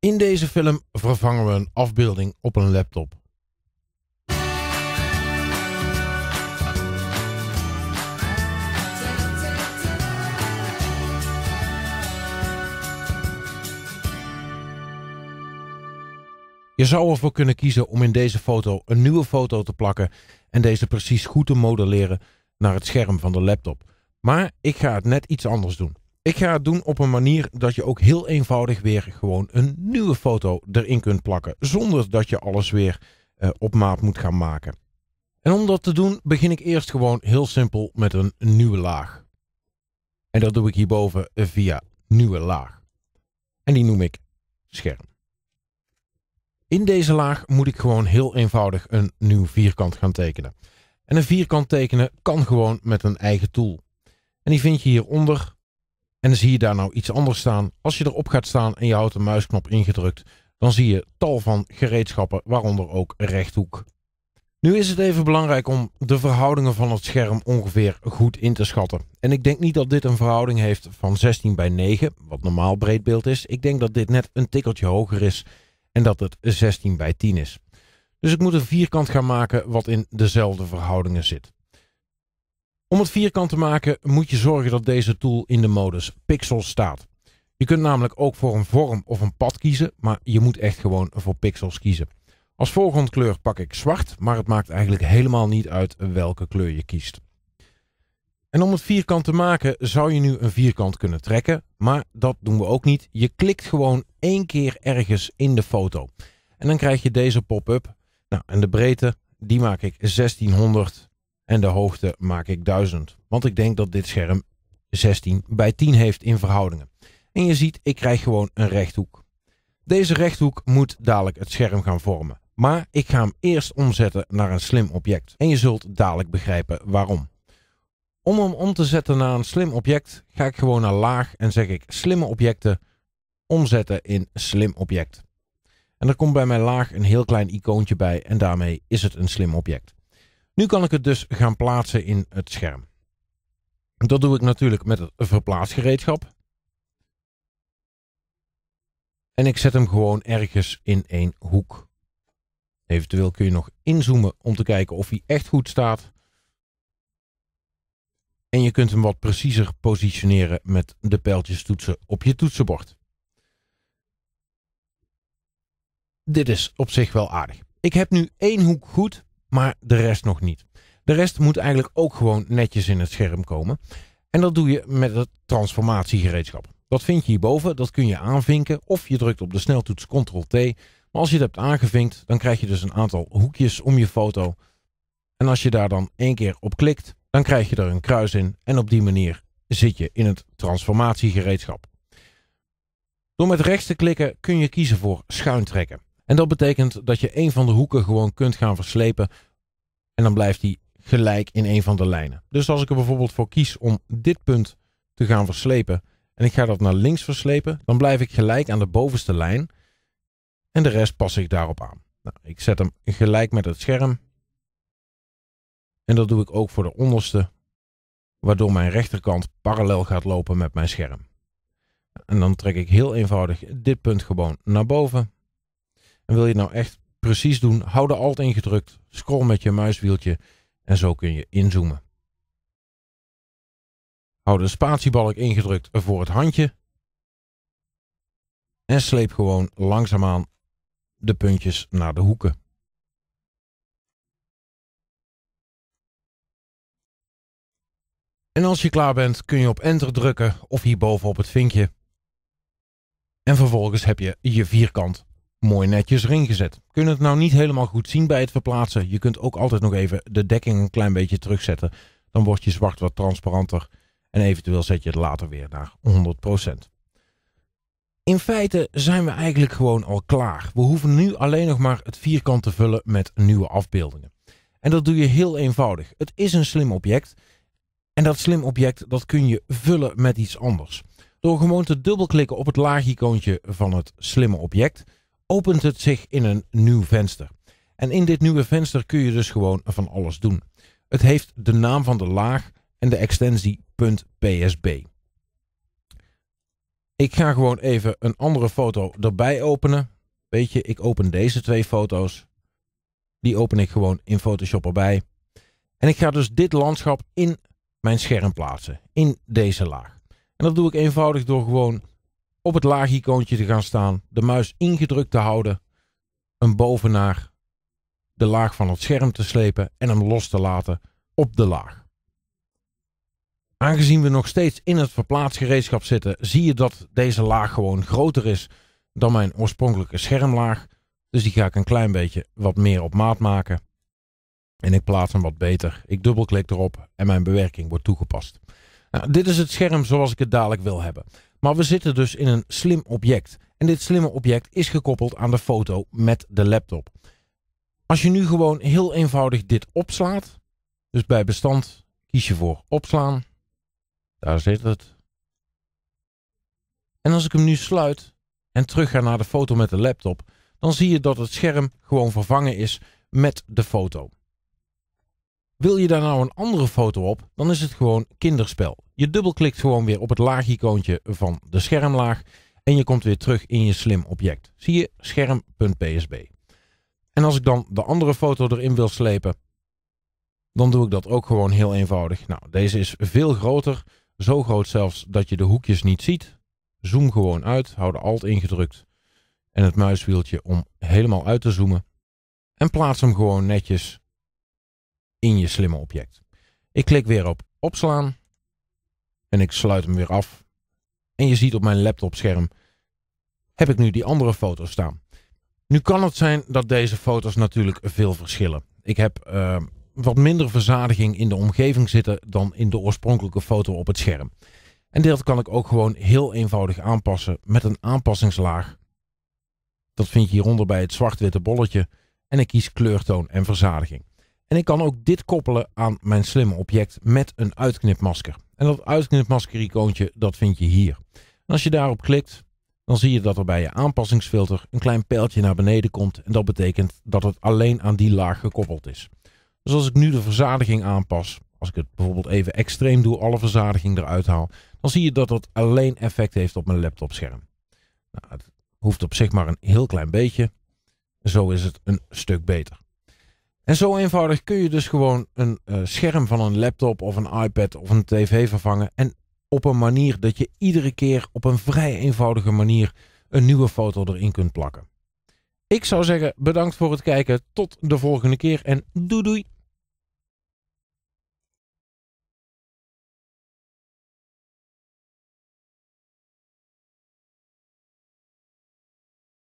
In deze film vervangen we een afbeelding op een laptop. Je zou ervoor kunnen kiezen om in deze foto een nieuwe foto te plakken en deze precies goed te modelleren naar het scherm van de laptop. Maar ik ga het net iets anders doen. Ik ga het doen op een manier dat je ook heel eenvoudig weer gewoon een nieuwe foto erin kunt plakken. Zonder dat je alles weer eh, op maat moet gaan maken. En om dat te doen begin ik eerst gewoon heel simpel met een nieuwe laag. En dat doe ik hierboven via nieuwe laag. En die noem ik scherm. In deze laag moet ik gewoon heel eenvoudig een nieuw vierkant gaan tekenen. En een vierkant tekenen kan gewoon met een eigen tool. En die vind je hieronder en zie je daar nou iets anders staan. Als je erop gaat staan en je houdt de muisknop ingedrukt, dan zie je tal van gereedschappen, waaronder ook rechthoek. Nu is het even belangrijk om de verhoudingen van het scherm ongeveer goed in te schatten. En ik denk niet dat dit een verhouding heeft van 16 bij 9, wat normaal breedbeeld is. Ik denk dat dit net een tikkeltje hoger is en dat het 16 bij 10 is. Dus ik moet een vierkant gaan maken wat in dezelfde verhoudingen zit. Om het vierkant te maken moet je zorgen dat deze tool in de modus pixels staat. Je kunt namelijk ook voor een vorm of een pad kiezen, maar je moet echt gewoon voor pixels kiezen. Als kleur pak ik zwart, maar het maakt eigenlijk helemaal niet uit welke kleur je kiest. En om het vierkant te maken zou je nu een vierkant kunnen trekken, maar dat doen we ook niet. Je klikt gewoon één keer ergens in de foto. En dan krijg je deze pop-up. Nou, en de breedte, die maak ik 1600 en de hoogte maak ik 1000. Want ik denk dat dit scherm 16 bij 10 heeft in verhoudingen. En je ziet, ik krijg gewoon een rechthoek. Deze rechthoek moet dadelijk het scherm gaan vormen. Maar ik ga hem eerst omzetten naar een slim object. En je zult dadelijk begrijpen waarom. Om hem om te zetten naar een slim object ga ik gewoon naar laag en zeg ik slimme objecten omzetten in slim object. En er komt bij mijn laag een heel klein icoontje bij en daarmee is het een slim object. Nu kan ik het dus gaan plaatsen in het scherm. Dat doe ik natuurlijk met het verplaatsgereedschap. En ik zet hem gewoon ergens in één hoek. Eventueel kun je nog inzoomen om te kijken of hij echt goed staat. En je kunt hem wat preciezer positioneren met de pijltjes toetsen op je toetsenbord. Dit is op zich wel aardig. Ik heb nu één hoek goed maar de rest nog niet. De rest moet eigenlijk ook gewoon netjes in het scherm komen. En dat doe je met het transformatiegereedschap. Dat vind je hierboven, dat kun je aanvinken of je drukt op de sneltoets Ctrl-T. Maar als je het hebt aangevinkt, dan krijg je dus een aantal hoekjes om je foto. En als je daar dan één keer op klikt, dan krijg je er een kruis in. En op die manier zit je in het transformatiegereedschap. Door met rechts te klikken kun je kiezen voor schuin trekken. En dat betekent dat je een van de hoeken gewoon kunt gaan verslepen. En dan blijft die gelijk in een van de lijnen. Dus als ik er bijvoorbeeld voor kies om dit punt te gaan verslepen. En ik ga dat naar links verslepen. Dan blijf ik gelijk aan de bovenste lijn. En de rest pas ik daarop aan. Nou, ik zet hem gelijk met het scherm. En dat doe ik ook voor de onderste. Waardoor mijn rechterkant parallel gaat lopen met mijn scherm. En dan trek ik heel eenvoudig dit punt gewoon naar boven. En wil je het nou echt precies doen, hou de alt ingedrukt, scroll met je muiswieltje en zo kun je inzoomen. Hou de spatiebalk ingedrukt voor het handje en sleep gewoon langzaamaan de puntjes naar de hoeken. En als je klaar bent kun je op enter drukken of hierboven op het vinkje. En vervolgens heb je je vierkant mooi netjes erin gezet. Kunnen het nou niet helemaal goed zien bij het verplaatsen. Je kunt ook altijd nog even de dekking een klein beetje terugzetten. Dan wordt je zwart wat transparanter. En eventueel zet je het later weer naar 100%. In feite zijn we eigenlijk gewoon al klaar. We hoeven nu alleen nog maar het vierkant te vullen met nieuwe afbeeldingen. En dat doe je heel eenvoudig. Het is een slim object. En dat slim object dat kun je vullen met iets anders. Door gewoon te dubbelklikken op het laagicoontje van het slimme object opent het zich in een nieuw venster. En in dit nieuwe venster kun je dus gewoon van alles doen. Het heeft de naam van de laag en de extensie .psb. Ik ga gewoon even een andere foto erbij openen. Weet je, ik open deze twee foto's. Die open ik gewoon in Photoshop erbij. En ik ga dus dit landschap in mijn scherm plaatsen. In deze laag. En dat doe ik eenvoudig door gewoon op het laagicoontje te gaan staan, de muis ingedrukt te houden, hem bovenaar de laag van het scherm te slepen en hem los te laten op de laag. Aangezien we nog steeds in het verplaatsgereedschap zitten, zie je dat deze laag gewoon groter is dan mijn oorspronkelijke schermlaag. Dus die ga ik een klein beetje wat meer op maat maken. En ik plaats hem wat beter. Ik dubbelklik erop en mijn bewerking wordt toegepast. Nou, dit is het scherm zoals ik het dadelijk wil hebben. Maar we zitten dus in een slim object. En dit slimme object is gekoppeld aan de foto met de laptop. Als je nu gewoon heel eenvoudig dit opslaat. Dus bij bestand kies je voor opslaan. Daar zit het. En als ik hem nu sluit en terug ga naar de foto met de laptop. Dan zie je dat het scherm gewoon vervangen is met de foto. Wil je daar nou een andere foto op, dan is het gewoon kinderspel. Je dubbelklikt gewoon weer op het laagicoontje van de schermlaag en je komt weer terug in je slim object. Zie je scherm.psb. En als ik dan de andere foto erin wil slepen, dan doe ik dat ook gewoon heel eenvoudig. Nou, deze is veel groter, zo groot zelfs dat je de hoekjes niet ziet. Zoom gewoon uit, hou de alt ingedrukt en het muiswieltje om helemaal uit te zoomen. En plaats hem gewoon netjes in je slimme object. Ik klik weer op opslaan en ik sluit hem weer af. En je ziet op mijn laptopscherm, heb ik nu die andere foto's staan. Nu kan het zijn dat deze foto's natuurlijk veel verschillen. Ik heb eh, wat minder verzadiging in de omgeving zitten dan in de oorspronkelijke foto op het scherm. En dat kan ik ook gewoon heel eenvoudig aanpassen met een aanpassingslaag. Dat vind je hieronder bij het zwart-witte bolletje. En ik kies kleurtoon en verzadiging. En ik kan ook dit koppelen aan mijn slimme object met een uitknipmasker. En dat uitknipmasker icoontje, dat vind je hier. En als je daarop klikt, dan zie je dat er bij je aanpassingsfilter een klein pijltje naar beneden komt. En dat betekent dat het alleen aan die laag gekoppeld is. Dus als ik nu de verzadiging aanpas, als ik het bijvoorbeeld even extreem doe, alle verzadiging eruit haal, dan zie je dat dat alleen effect heeft op mijn laptopscherm. Nou, het hoeft op zich maar een heel klein beetje. Zo is het een stuk beter. En zo eenvoudig kun je dus gewoon een eh, scherm van een laptop of een iPad of een tv vervangen. En op een manier dat je iedere keer op een vrij eenvoudige manier een nieuwe foto erin kunt plakken. Ik zou zeggen bedankt voor het kijken. Tot de volgende keer en doei doei.